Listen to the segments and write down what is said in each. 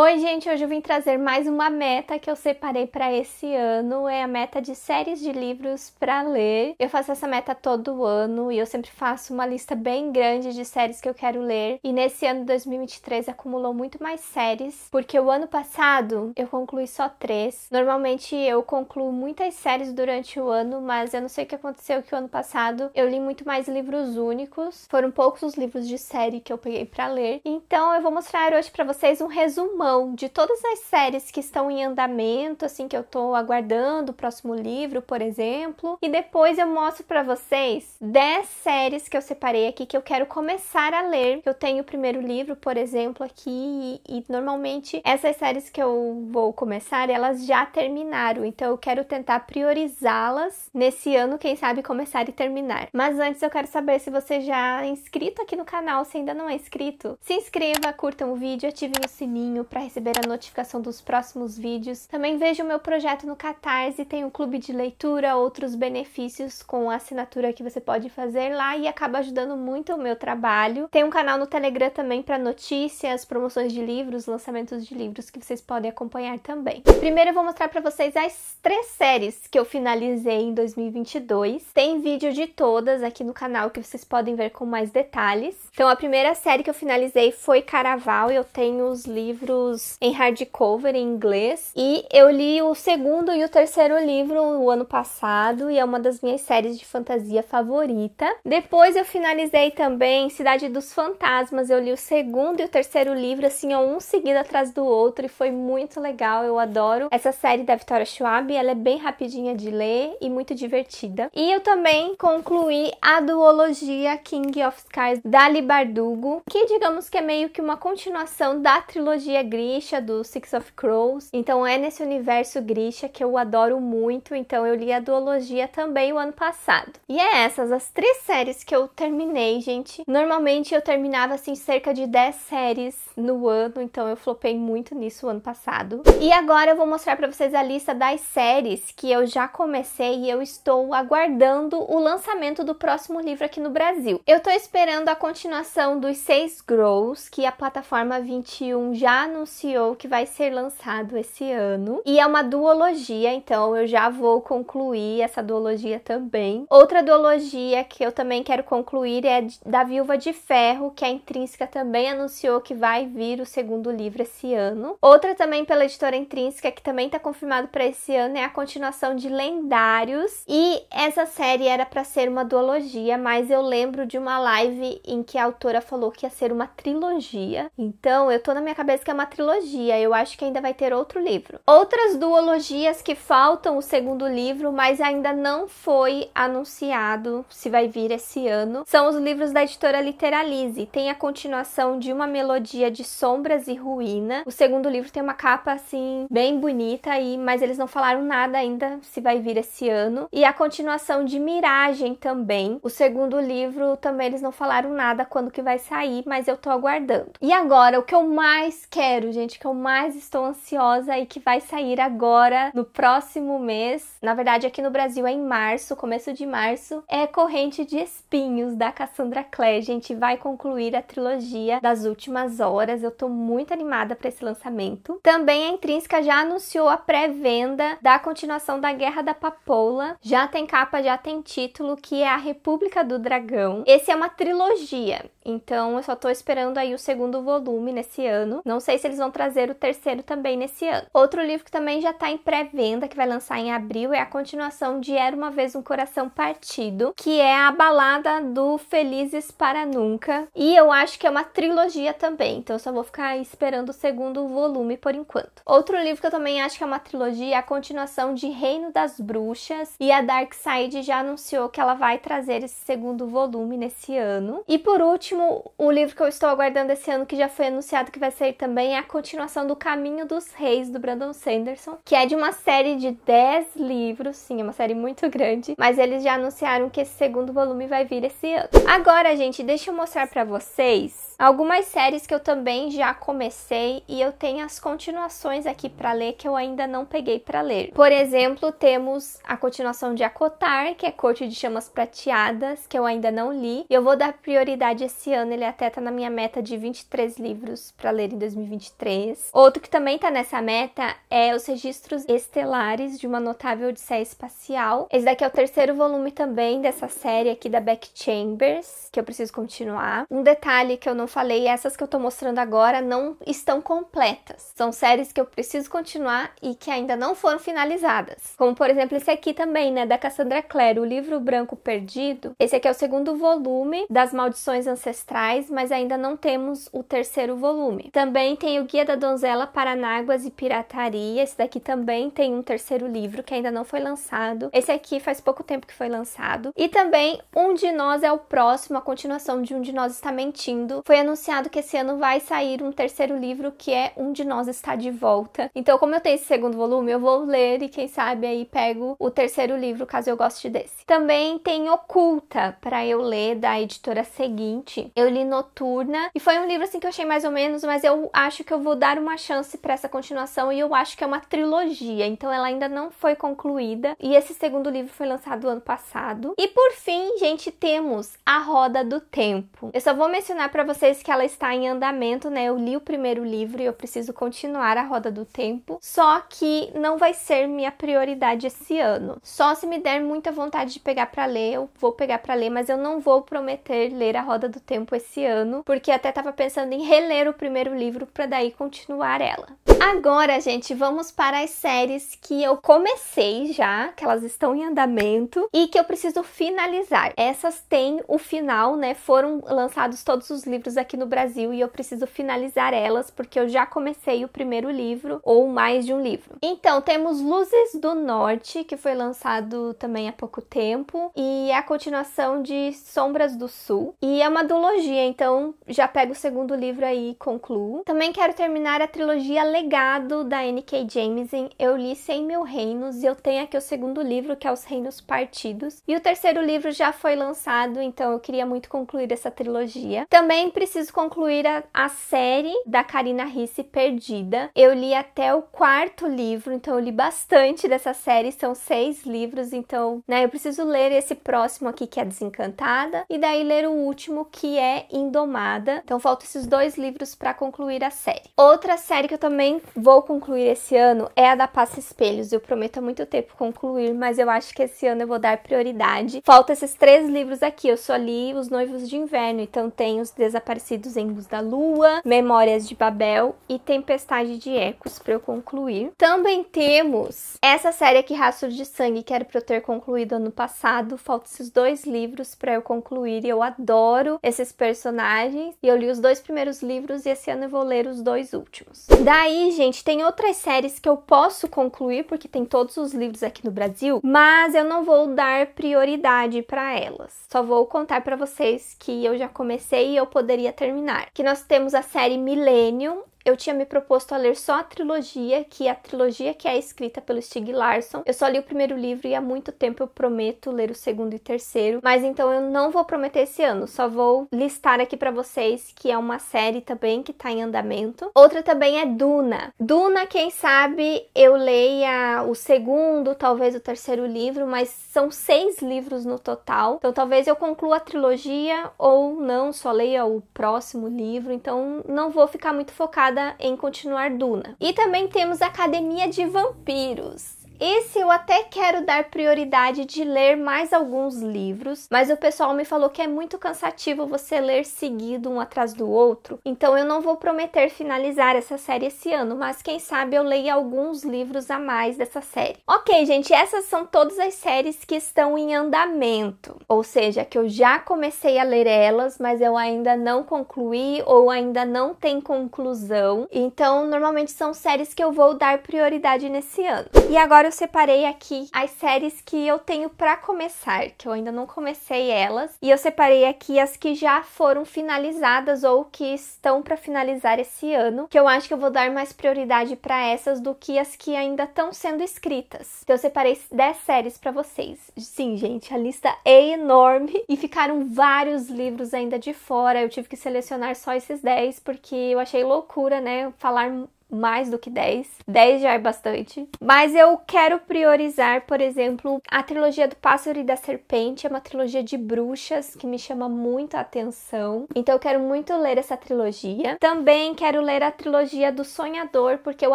Oi, gente, hoje eu vim trazer mais uma meta que eu separei para esse ano, é a meta de séries de livros para ler. Eu faço essa meta todo ano e eu sempre faço uma lista bem grande de séries que eu quero ler. E nesse ano 2023 acumulou muito mais séries, porque o ano passado eu concluí só três. Normalmente eu concluo muitas séries durante o ano, mas eu não sei o que aconteceu que o ano passado eu li muito mais livros únicos. Foram poucos os livros de série que eu peguei para ler. Então eu vou mostrar hoje para vocês um resumão de todas as séries que estão em andamento, assim que eu tô aguardando o próximo livro, por exemplo, e depois eu mostro para vocês 10 séries que eu separei aqui que eu quero começar a ler. Eu tenho o primeiro livro, por exemplo, aqui e, e normalmente essas séries que eu vou começar, elas já terminaram, então eu quero tentar priorizá-las nesse ano, quem sabe começar e terminar. Mas antes eu quero saber se você já é inscrito aqui no canal, se ainda não é inscrito, se inscreva, curta o vídeo, ativem o sininho para para receber a notificação dos próximos vídeos. Também veja o meu projeto no Catarse, tem o um clube de leitura, outros benefícios com assinatura que você pode fazer lá e acaba ajudando muito o meu trabalho. Tem um canal no Telegram também para notícias, promoções de livros, lançamentos de livros que vocês podem acompanhar também. Primeiro eu vou mostrar para vocês as três séries que eu finalizei em 2022. Tem vídeo de todas aqui no canal que vocês podem ver com mais detalhes. Então a primeira série que eu finalizei foi Caraval, eu tenho os livros livros em hardcover em inglês. E eu li o segundo e o terceiro livro o ano passado e é uma das minhas séries de fantasia favorita. Depois eu finalizei também Cidade dos Fantasmas. Eu li o segundo e o terceiro livro, assim, um seguido atrás do outro e foi muito legal. Eu adoro essa série da Victoria Schwab. Ela é bem rapidinha de ler e muito divertida. E eu também concluí a duologia King of Skies da Libardugo, que digamos que é meio que uma continuação da trilogia Gris Grisha do Six of Crows. Então é nesse universo Grisha que eu adoro muito, então eu li a duologia também o ano passado. E é essas as três séries que eu terminei, gente. Normalmente eu terminava assim cerca de 10 séries no ano, então eu flopei muito nisso o ano passado. E agora eu vou mostrar para vocês a lista das séries que eu já comecei e eu estou aguardando o lançamento do próximo livro aqui no Brasil. Eu tô esperando a continuação dos Seis Grows, que a plataforma 21 já anunciou anunciou que vai ser lançado esse ano. E é uma duologia, então eu já vou concluir essa duologia também. Outra duologia que eu também quero concluir é da Viúva de Ferro, que a Intrínseca também anunciou que vai vir o segundo livro esse ano. Outra também pela editora Intrínseca, que também está confirmado para esse ano, é a continuação de Lendários. E essa série era para ser uma duologia, mas eu lembro de uma live em que a autora falou que ia ser uma trilogia. Então eu tô na minha cabeça que é uma trilogia, eu acho que ainda vai ter outro livro. Outras duologias que faltam o segundo livro, mas ainda não foi anunciado se vai vir esse ano, são os livros da editora Literalize. Tem a continuação de Uma Melodia de Sombras e Ruína. O segundo livro tem uma capa assim bem bonita aí, mas eles não falaram nada ainda se vai vir esse ano. E a continuação de Miragem também. O segundo livro também eles não falaram nada quando que vai sair, mas eu tô aguardando. E agora o que eu mais quero gente, que eu mais estou ansiosa e que vai sair agora no próximo mês. Na verdade, aqui no Brasil é em março, começo de março, é Corrente de Espinhos da Cassandra Clare. Gente, vai concluir a trilogia das últimas horas. Eu tô muito animada para esse lançamento. Também a Intrínseca já anunciou a pré-venda da continuação da Guerra da Papoula. Já tem capa, já tem título, que é a República do Dragão. Esse é uma trilogia, então eu só tô esperando aí o segundo volume nesse ano. Não sei se eles vão trazer o terceiro também nesse ano. Outro livro que também já está em pré-venda, que vai lançar em abril, é a continuação de Era uma Vez um Coração Partido, que é a balada do Felizes para Nunca. E eu acho que é uma trilogia também, então eu só vou ficar esperando o segundo volume por enquanto. Outro livro que eu também acho que é uma trilogia é a continuação de Reino das Bruxas, e a Dark Side já anunciou que ela vai trazer esse segundo volume nesse ano. E por último, o livro que eu estou aguardando esse ano, que já foi anunciado que vai sair também, é a continuação do Caminho dos Reis do Brandon Sanderson, que é de uma série de 10 livros, sim, é uma série muito grande, mas eles já anunciaram que esse segundo volume vai vir esse ano. Agora, gente, deixa eu mostrar para vocês Algumas séries que eu também já comecei e eu tenho as continuações aqui para ler que eu ainda não peguei para ler. Por exemplo, temos a continuação de Acotar, que é Corte de Chamas Prateadas, que eu ainda não li. Eu vou dar prioridade esse ano, ele até tá na minha meta de 23 livros para ler em 2023. Outro que também tá nessa meta é Os Registros Estelares de uma Notável Odisseia Espacial. Esse daqui é o terceiro volume também dessa série aqui da Beck Chambers, que eu preciso continuar. Um detalhe que eu não eu falei, essas que eu tô mostrando agora não estão completas. São séries que eu preciso continuar e que ainda não foram finalizadas. Como, por exemplo, esse aqui também, né, da Cassandra Clare, o livro branco perdido. Esse aqui é o segundo volume das Maldições Ancestrais, mas ainda não temos o terceiro volume. Também tem o Guia da Donzela para anáguas e Pirataria. Esse daqui também tem um terceiro livro que ainda não foi lançado. Esse aqui faz pouco tempo que foi lançado. E também Um de Nós é o Próximo, a continuação de Um de Nós Está Mentindo. Foi foi anunciado que esse ano vai sair um terceiro livro que é Um de Nós Está de Volta. Então, como eu tenho esse segundo volume, eu vou ler e quem sabe aí pego o terceiro livro caso eu goste desse. Também tem Oculta para eu ler da editora seguinte. Eu li Noturna e foi um livro assim que eu achei mais ou menos, mas eu acho que eu vou dar uma chance para essa continuação e eu acho que é uma trilogia, então ela ainda não foi concluída. E esse segundo livro foi lançado ano passado. E por fim, gente, temos A Roda do Tempo. Eu só vou mencionar para vocês vocês que ela está em andamento, né? Eu li o primeiro livro e eu preciso continuar a Roda do Tempo, só que não vai ser minha prioridade esse ano. Só se me der muita vontade de pegar para ler, eu vou pegar para ler, mas eu não vou prometer ler a Roda do Tempo esse ano, porque até estava pensando em reler o primeiro livro para daí continuar ela. Agora, gente, vamos para as séries que eu comecei já, que elas estão em andamento e que eu preciso finalizar. Essas têm o final, né? Foram lançados todos os livros aqui no Brasil e eu preciso finalizar elas porque eu já comecei o primeiro livro ou mais de um livro. Então, temos Luzes do Norte, que foi lançado também há pouco tempo, e é a continuação de Sombras do Sul, e é uma duologia, então já pego o segundo livro aí e concluo. Também quero terminar a trilogia Legado da N.K. Jameson. Eu li 100 mil reinos e eu tenho aqui o segundo livro, que é Os Reinos Partidos, e o terceiro livro já foi lançado, então eu queria muito concluir essa trilogia. Também preciso preciso concluir a, a série da Karina Risse Perdida. Eu li até o quarto livro, então eu li bastante dessa série. São seis livros, então, né, eu preciso ler esse próximo aqui que é Desencantada e daí ler o último que é Indomada. Então faltam esses dois livros para concluir a série. Outra série que eu também vou concluir esse ano é a da Passa Espelhos. Eu prometo há muito tempo concluir, mas eu acho que esse ano eu vou dar prioridade. Faltam esses três livros aqui. Eu só li Os Noivos de Inverno, então tem os Desaparecidos aparecidos em Luz da Lua, Memórias de Babel e Tempestade de Ecos, para eu concluir. Também temos essa série aqui, Rastro de Sangue, que era para eu ter concluído ano passado. Faltam esses dois livros para eu concluir e eu adoro esses personagens. E eu li os dois primeiros livros e esse ano eu vou ler os dois últimos. Daí, gente, tem outras séries que eu posso concluir, porque tem todos os livros aqui no Brasil, mas eu não vou dar prioridade para elas. Só vou contar para vocês que eu já comecei e eu poderia poderia terminar. Que nós temos a série Millennium eu tinha me proposto a ler só a trilogia, que é a trilogia que é escrita pelo Stig Larsson. Eu só li o primeiro livro e há muito tempo eu prometo ler o segundo e terceiro, mas então eu não vou prometer esse ano, só vou listar aqui para vocês que é uma série também que tá em andamento. Outra também é Duna. Duna, quem sabe eu leia o segundo, talvez o terceiro livro, mas são seis livros no total. Então talvez eu conclua a trilogia ou não, só leia o próximo livro. Então não vou ficar muito focada interessada em continuar Duna. E também temos a Academia de Vampiros. Esse eu até quero dar prioridade de ler mais alguns livros, mas o pessoal me falou que é muito cansativo você ler seguido um atrás do outro, então eu não vou prometer finalizar essa série esse ano, mas quem sabe eu leia alguns livros a mais dessa série. Ok, gente, essas são todas as séries que estão em andamento, ou seja, que eu já comecei a ler elas, mas eu ainda não concluí ou ainda não tem conclusão. Então, normalmente são séries que eu vou dar prioridade nesse ano. E agora eu separei aqui as séries que eu tenho para começar, que eu ainda não comecei elas, e eu separei aqui as que já foram finalizadas ou que estão para finalizar esse ano, que eu acho que eu vou dar mais prioridade para essas do que as que ainda estão sendo escritas. Então eu separei 10 séries para vocês. Sim, gente, a lista é enorme e ficaram vários livros ainda de fora. Eu tive que selecionar só esses 10 porque eu achei loucura, né, falar mais do que 10. 10 já é bastante. Mas eu quero priorizar, por exemplo, a trilogia do Pássaro e da Serpente. É uma trilogia de bruxas que me chama muito a atenção. Então eu quero muito ler essa trilogia. Também quero ler a trilogia do Sonhador, porque eu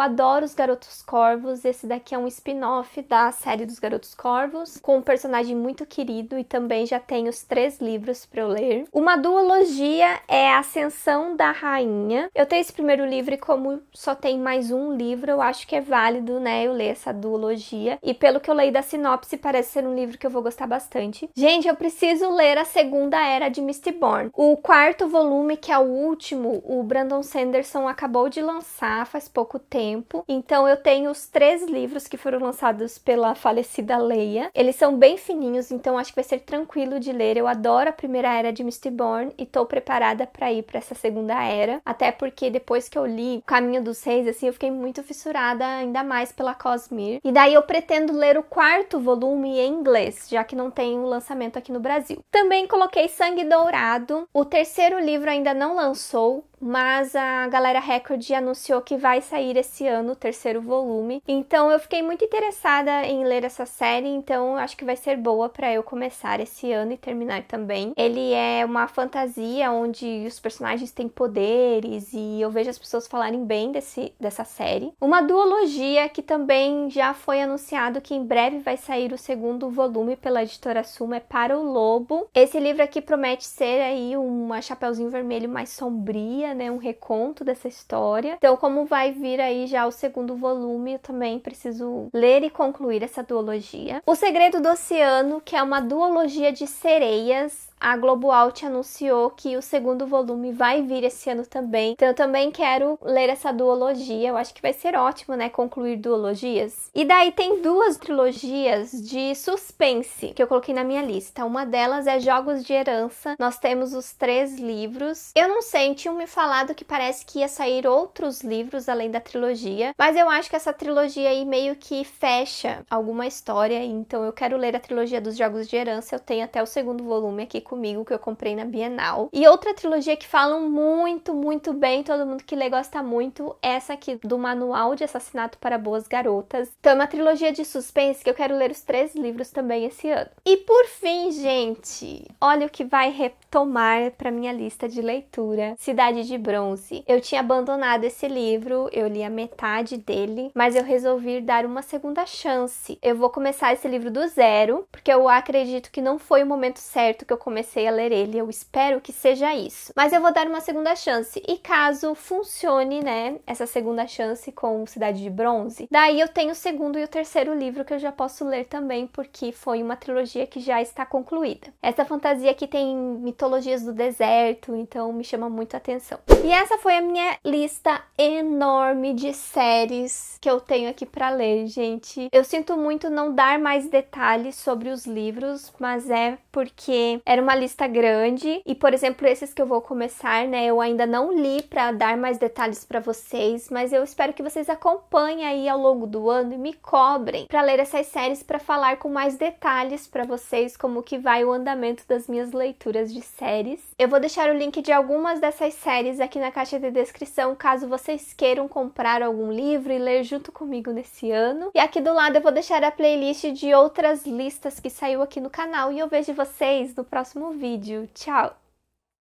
adoro os Garotos Corvos. Esse daqui é um spin-off da série dos Garotos Corvos, com um personagem muito querido e também já tenho os três livros para eu ler. Uma duologia é a Ascensão da Rainha. Eu tenho esse primeiro livro e como só tem mais um livro, eu acho que é válido, né? Eu ler essa duologia. E pelo que eu leio da sinopse, parece ser um livro que eu vou gostar bastante. Gente, eu preciso ler a segunda era de Mistborn. O quarto volume, que é o último, o Brandon Sanderson acabou de lançar faz pouco tempo. Então eu tenho os três livros que foram lançados pela falecida Leia. Eles são bem fininhos, então acho que vai ser tranquilo de ler. Eu adoro a primeira era de Mistborn e tô preparada para ir para essa segunda era, até porque depois que eu li O Caminho dos Reis assim, eu fiquei muito fissurada ainda mais pela Cosmir. E daí eu pretendo ler o quarto volume em inglês, já que não tem o um lançamento aqui no Brasil. Também coloquei Sangue Dourado. O terceiro livro ainda não lançou, mas a galera Record anunciou que vai sair esse ano o terceiro volume. Então eu fiquei muito interessada em ler essa série, então acho que vai ser boa para eu começar esse ano e terminar também. Ele é uma fantasia onde os personagens têm poderes e eu vejo as pessoas falarem bem desse, dessa série. Uma duologia que também já foi anunciado que em breve vai sair o segundo volume pela editora Suma é Para o Lobo. Esse livro aqui promete ser aí uma chapeuzinho vermelho mais sombria, né, um reconto dessa história. Então, como vai vir aí já o segundo volume, eu também preciso ler e concluir essa duologia. O Segredo do Oceano, que é uma duologia de sereias a Globo Alt anunciou que o segundo volume vai vir esse ano também. Então eu também quero ler essa duologia. Eu acho que vai ser ótimo, né? Concluir duologias. E daí tem duas trilogias de suspense que eu coloquei na minha lista. Uma delas é Jogos de Herança. Nós temos os três livros. Eu não sei, tinham me falado que parece que ia sair outros livros além da trilogia, mas eu acho que essa trilogia aí meio que fecha alguma história. Então eu quero ler a trilogia dos Jogos de Herança. Eu tenho até o segundo volume aqui com comigo, que eu comprei na Bienal. E outra trilogia que falam muito, muito bem, todo mundo que lê gosta muito, é essa aqui do Manual de Assassinato para Boas Garotas. Então é uma trilogia de suspense que eu quero ler os três livros também esse ano. E por fim, gente, olha o que vai retomar para minha lista de leitura: Cidade de Bronze. Eu tinha abandonado esse livro, eu li a metade dele, mas eu resolvi dar uma segunda chance. Eu vou começar esse livro do zero, porque eu acredito que não foi o momento certo que eu comecei comecei a ler ele, eu espero que seja isso. Mas eu vou dar uma segunda chance e caso funcione, né, essa segunda chance com Cidade de Bronze, daí eu tenho o segundo e o terceiro livro que eu já posso ler também, porque foi uma trilogia que já está concluída. Essa fantasia aqui tem mitologias do deserto, então me chama muito a atenção. E essa foi a minha lista enorme de séries que eu tenho aqui para ler, gente. Eu sinto muito não dar mais detalhes sobre os livros, mas é porque era uma lista grande e, por exemplo, esses que eu vou começar, né, eu ainda não li para dar mais detalhes para vocês, mas eu espero que vocês acompanhem aí ao longo do ano e me cobrem para ler essas séries para falar com mais detalhes para vocês como que vai o andamento das minhas leituras de séries. Eu vou deixar o link de algumas dessas séries aqui na caixa de descrição, caso vocês queiram comprar algum livro e ler junto comigo nesse ano. E aqui do lado eu vou deixar a playlist de outras listas que saiu aqui no canal e eu vejo vocês no próximo próximo vídeo. Tchau!